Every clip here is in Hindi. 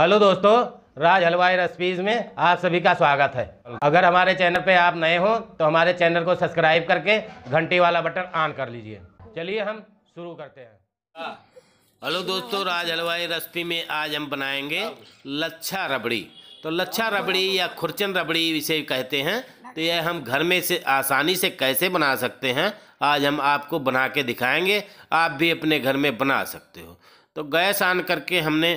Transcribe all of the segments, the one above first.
हेलो दोस्तों राज हलवाई रेसिपीज़ में आप सभी का स्वागत है अगर हमारे चैनल पे आप नए हो तो हमारे चैनल को सब्सक्राइब करके घंटी वाला बटन ऑन कर लीजिए चलिए हम शुरू करते हैं हेलो दोस्तों राज हलवाई रेसिपी में आज हम बनाएंगे लच्छा रबड़ी तो लच्छा रबड़ी या खुरचन रबड़ी इसे कहते हैं तो यह हम घर में से आसानी से कैसे बना सकते हैं आज हम आपको बना के दिखाएंगे आप भी अपने घर में बना सकते हो तो गैस ऑन करके हमने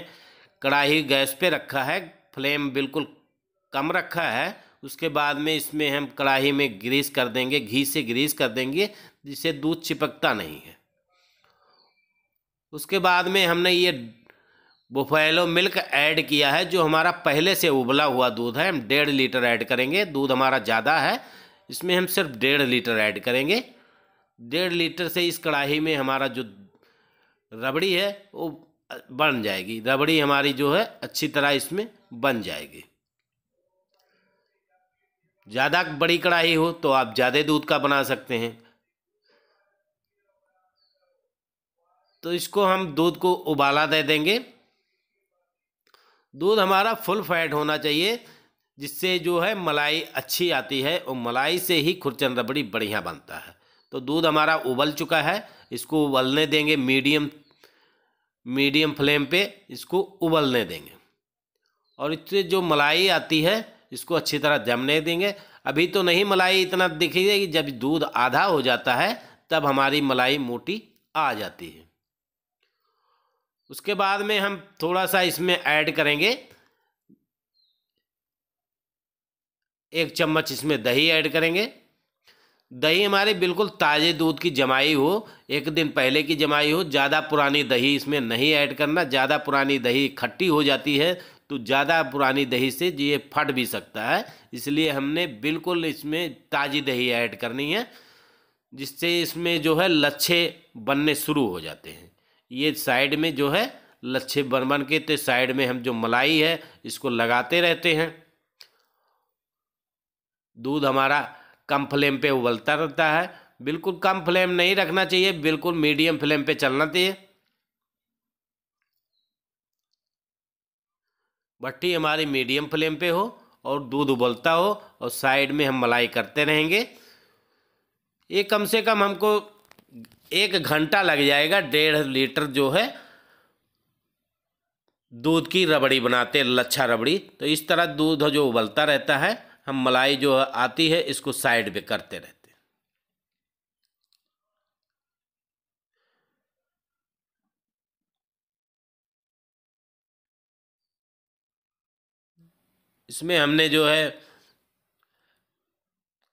कढ़ाई गैस पे रखा है फ्लेम बिल्कुल कम रखा है उसके बाद में इसमें हम कढ़ाई में ग्रीस कर देंगे घी से ग्रीस कर देंगे जिससे दूध चिपकता नहीं है उसके बाद में हमने ये बोफेलो मिल्क ऐड किया है जो हमारा पहले से उबला हुआ दूध है हम डेढ़ लीटर ऐड करेंगे दूध हमारा ज़्यादा है इसमें हम सिर्फ डेढ़ लीटर ऐड करेंगे डेढ़ लीटर से इस कढ़ाई में हमारा जो रबड़ी है वो बन जाएगी रबड़ी हमारी जो है अच्छी तरह इसमें बन जाएगी ज़्यादा बड़ी कढ़ाई हो तो आप ज़्यादा दूध का बना सकते हैं तो इसको हम दूध को उबाला दे देंगे दूध हमारा फुल फैट होना चाहिए जिससे जो है मलाई अच्छी आती है और मलाई से ही खुरचन रबड़ी बढ़िया बनता है तो दूध हमारा उबल चुका है इसको उबलने देंगे मीडियम मीडियम फ्लेम पे इसको उबलने देंगे और इससे जो मलाई आती है इसको अच्छी तरह जमने देंगे अभी तो नहीं मलाई इतना दिखेगी कि जब दूध आधा हो जाता है तब हमारी मलाई मोटी आ जाती है उसके बाद में हम थोड़ा सा इसमें ऐड करेंगे एक चम्मच इसमें दही ऐड करेंगे दही हमारे बिल्कुल ताज़े दूध की जमाई हो एक दिन पहले की जमाई हो ज़्यादा पुरानी दही इसमें नहीं ऐड करना ज़्यादा पुरानी दही खट्टी हो जाती है तो ज़्यादा पुरानी दही से ये फट भी सकता है इसलिए हमने बिल्कुल इसमें ताज़ी दही ऐड करनी है जिससे इसमें जो है लच्छे बनने शुरू हो जाते हैं ये साइड में जो है लच्छे बन बन के तो साइड में हम जो मलाई है इसको लगाते रहते हैं दूध हमारा कम फ्लेम पे उबलता रहता है बिल्कुल कम फ्लेम नहीं रखना चाहिए बिल्कुल मीडियम फ्लेम पे चलना चाहिए भट्टी हमारी मीडियम फ्लेम पे हो और दूध उबलता हो और साइड में हम मलाई करते रहेंगे ये कम से कम हमको एक घंटा लग जाएगा डेढ़ लीटर जो है दूध की रबड़ी बनाते लच्छा रबड़ी तो इस तरह दूध जो उबलता रहता है हम मलाई जो आती है इसको साइड पे करते रहते इसमें हमने जो है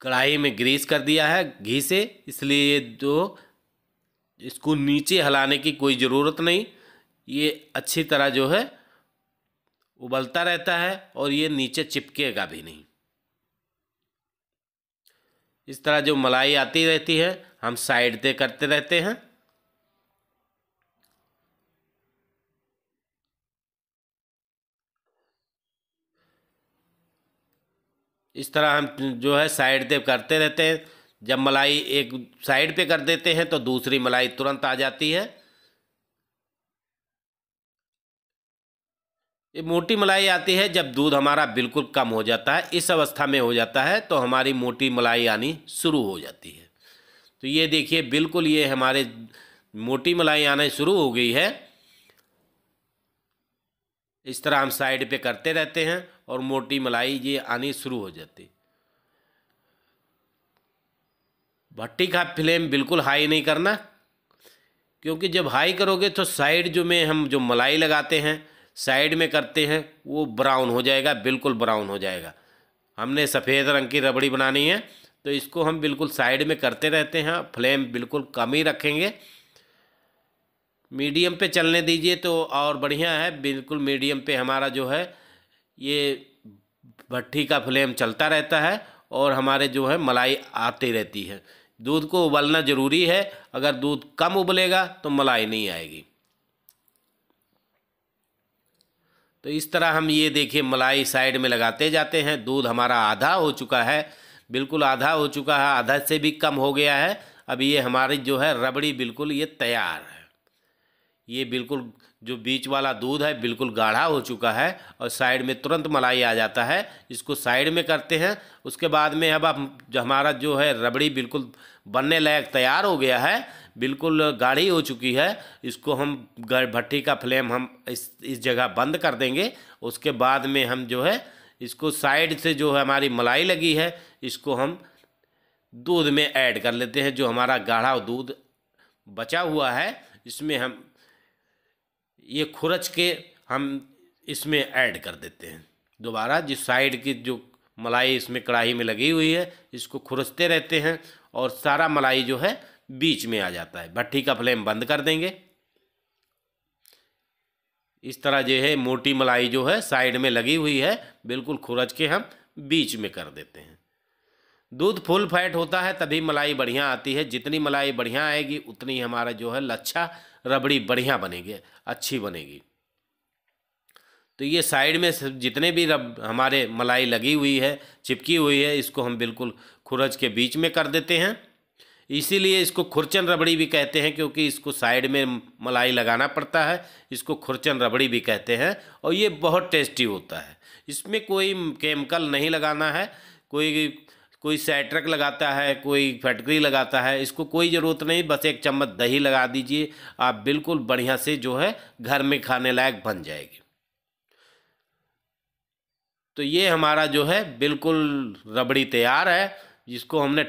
कढ़ाई में ग्रीस कर दिया है घी से इसलिए जो तो इसको नीचे हलाने की कोई ज़रूरत नहीं ये अच्छी तरह जो है उबलता रहता है और ये नीचे चिपकेगा भी नहीं इस तरह जो मलाई आती रहती है हम साइड से करते रहते हैं इस तरह हम जो है साइड पे करते रहते हैं जब मलाई एक साइड पे कर देते हैं तो दूसरी मलाई तुरंत आ जाती है ये मोटी मलाई आती है जब दूध हमारा बिल्कुल कम हो जाता है इस अवस्था में हो जाता है तो हमारी मोटी मलाई आनी शुरू हो जाती है तो ये देखिए बिल्कुल ये हमारे मोटी मलाई आना शुरू हो गई है इस तरह हम साइड पे करते रहते हैं और मोटी मलाई ये आनी शुरू हो जाती भट्टी का फ्लेम बिल्कुल हाई नहीं करना क्योंकि जब हाई करोगे तो साइड जो में हम जो मलाई लगाते हैं साइड में करते हैं वो ब्राउन हो जाएगा बिल्कुल ब्राउन हो जाएगा हमने सफ़ेद रंग की रबड़ी बनानी है तो इसको हम बिल्कुल साइड में करते रहते हैं फ्लेम बिल्कुल कम ही रखेंगे मीडियम पे चलने दीजिए तो और बढ़िया है बिल्कुल मीडियम पे हमारा जो है ये भट्टी का फ्लेम चलता रहता है और हमारे जो है मलाई आती रहती है दूध को उबलना ज़रूरी है अगर दूध कम उबलेगा तो मलाई नहीं आएगी तो इस तरह हम ये देखिए मलाई साइड में लगाते जाते हैं दूध हमारा आधा हो चुका है बिल्कुल आधा हो चुका है आधा से भी कम हो गया है अब ये हमारी जो है रबड़ी बिल्कुल ये तैयार है ये बिल्कुल जो बीच वाला दूध है बिल्कुल गाढ़ा हो चुका है और साइड में तुरंत मलाई आ जाता है इसको साइड में करते हैं उसके बाद में अब आप जो हमारा जो है रबड़ी बिल्कुल बनने लायक तैयार हो गया है बिल्कुल गाढ़ी हो चुकी है इसको हम भट्टी का फ्लेम हम इस इस जगह बंद कर देंगे उसके बाद में हम जो है इसको साइड से जो है हमारी मलाई लगी है इसको हम दूध में ऐड कर लेते हैं जो हमारा गाढ़ा दूध बचा हुआ है इसमें हम ये खुरच के हम इसमें ऐड कर देते हैं दोबारा जिस साइड की जो मलाई इसमें कढ़ाई में लगी हुई है इसको खुरचते रहते हैं और सारा मलाई जो है बीच में आ जाता है भट्टी का फ्लेम बंद कर देंगे इस तरह जो है मोटी मलाई जो है साइड में लगी हुई है बिल्कुल खुरच के हम बीच में कर देते हैं दूध फुल फैट होता है तभी मलाई बढ़िया आती है जितनी मलाई बढ़िया आएगी उतनी हमारा जो है लच्छा रबड़ी बढ़िया बनेगी अच्छी बनेगी तो ये साइड में जितने भी रब हमारे मलाई लगी हुई है चिपकी हुई है इसको हम बिल्कुल खुरज के बीच में कर देते हैं इसीलिए इसको खुरचन रबड़ी भी कहते हैं क्योंकि इसको साइड में मलाई लगाना पड़ता है इसको खुरचन रबड़ी भी कहते हैं और ये बहुत टेस्टी होता है इसमें कोई केमिकल नहीं लगाना है कोई कोई सैट्रक लगाता है कोई फैटकरी लगाता है इसको कोई ज़रूरत नहीं बस एक चम्मच दही लगा दीजिए आप बिल्कुल बढ़िया से जो है घर में खाने लायक बन जाएगी तो ये हमारा जो है बिल्कुल रबड़ी तैयार है जिसको हमने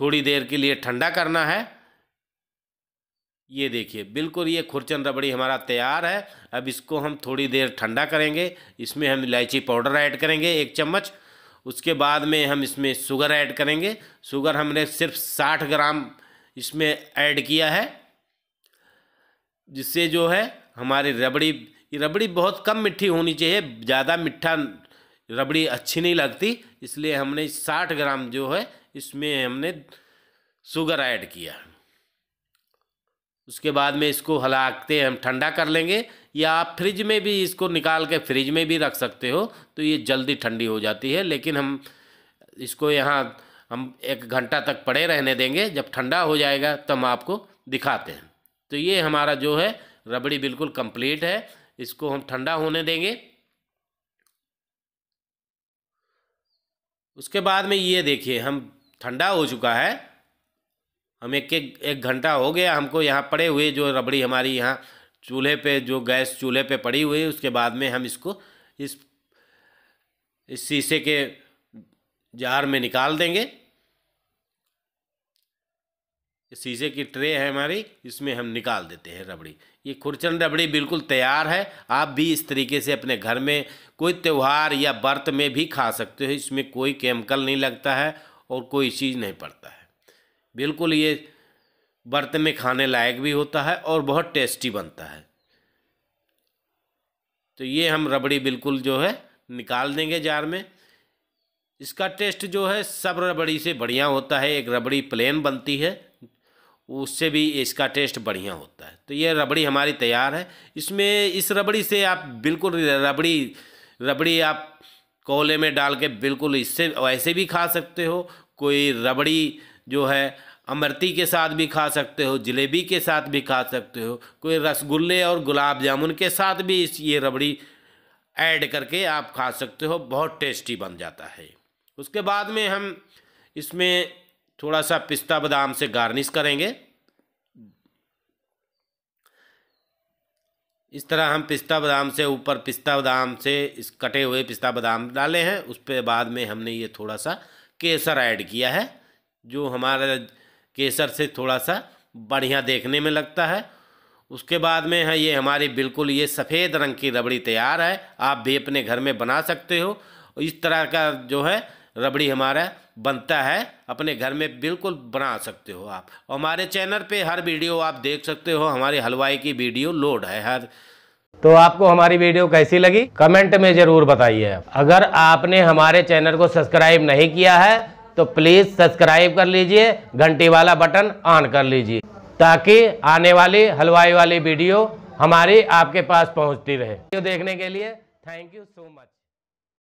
थोड़ी देर के लिए ठंडा करना है ये देखिए बिल्कुल ये खुरचन रबड़ी हमारा तैयार है अब इसको हम थोड़ी देर ठंडा करेंगे इसमें हम इलायची पाउडर ऐड करेंगे एक चम्मच उसके बाद में हम इसमें शुगर ऐड करेंगे शुगर हमने सिर्फ साठ ग्राम इसमें ऐड किया है जिससे जो है हमारी रबड़ी रबड़ी बहुत कम मिट्टी होनी चाहिए ज़्यादा मिठ्ठा रबड़ी अच्छी नहीं लगती इसलिए हमने साठ ग्राम जो है इसमें हमने शुगर ऐड किया उसके बाद में इसको हलाकते हम ठंडा कर लेंगे या आप फ्रिज में भी इसको निकाल के फ्रिज में भी रख सकते हो तो ये जल्दी ठंडी हो जाती है लेकिन हम इसको यहाँ हम एक घंटा तक पड़े रहने देंगे जब ठंडा हो जाएगा तब हम आपको दिखाते हैं तो ये हमारा जो है रबड़ी बिल्कुल कंप्लीट है इसको हम ठंडा होने देंगे उसके बाद में ये देखिए हम ठंडा हो चुका है हम एक एक एक घंटा हो गया हमको यहाँ पड़े हुए जो रबड़ी हमारी यहाँ चूल्हे पे जो गैस चूल्हे पे पड़ी हुई है उसके बाद में हम इसको इस इस शीशे के जार में निकाल देंगे शीशे की ट्रे है हमारी इसमें हम निकाल देते हैं रबड़ी ये खुरचन रबड़ी बिल्कुल तैयार है आप भी इस तरीके से अपने घर में कोई त्यौहार या व्रत में भी खा सकते हो इसमें कोई केमिकल नहीं लगता है और कोई चीज़ नहीं पड़ता है बिल्कुल ये बर्त में खाने लायक भी होता है और बहुत टेस्टी बनता है तो ये हम रबड़ी बिल्कुल जो है निकाल देंगे जार में इसका टेस्ट जो है सब रबड़ी से बढ़िया होता है एक रबड़ी प्लेन बनती है उससे भी इसका टेस्ट बढ़िया होता है तो ये रबड़ी हमारी तैयार है इसमें इस रबड़ी से आप बिल्कुल रबड़ी रबड़ी आप कोहले में डाल के बिल्कुल इससे वैसे भी खा सकते हो कोई रबड़ी जो है अमरती के साथ भी खा सकते हो जलेबी के साथ भी खा सकते हो कोई रसगुल्ले और गुलाब जामुन के साथ भी इस ये रबड़ी ऐड करके आप खा सकते हो बहुत टेस्टी बन जाता है उसके बाद में हम इसमें थोड़ा सा पिस्ता बादाम से गार्निश करेंगे इस तरह हम पिस्ता बादाम से ऊपर पिस्ता बादाम से इस कटे हुए पिस्ता बादाम डाले हैं उस पर बाद में हमने ये थोड़ा सा केसर ऐड किया है जो हमारा केसर से थोड़ा सा बढ़िया देखने में लगता है उसके बाद में है ये हमारी बिल्कुल ये सफ़ेद रंग की रबड़ी तैयार है आप भी अपने घर में बना सकते हो इस तरह का जो है रबड़ी हमारा बनता है अपने घर में बिल्कुल बना सकते हो आप हमारे चैनल पे हर वीडियो आप देख सकते हो हमारे हलवाई की वीडियो लोड है हर तो आपको हमारी वीडियो कैसी लगी कमेंट में ज़रूर बताइए अगर आपने हमारे चैनल को सब्सक्राइब नहीं किया है तो प्लीज़ सब्सक्राइब कर लीजिए घंटी वाला बटन ऑन कर लीजिए ताकि आने वाली हलवाई वाली वीडियो हमारी आपके पास पहुंचती रहे वीडियो देखने के लिए थैंक यू सो मच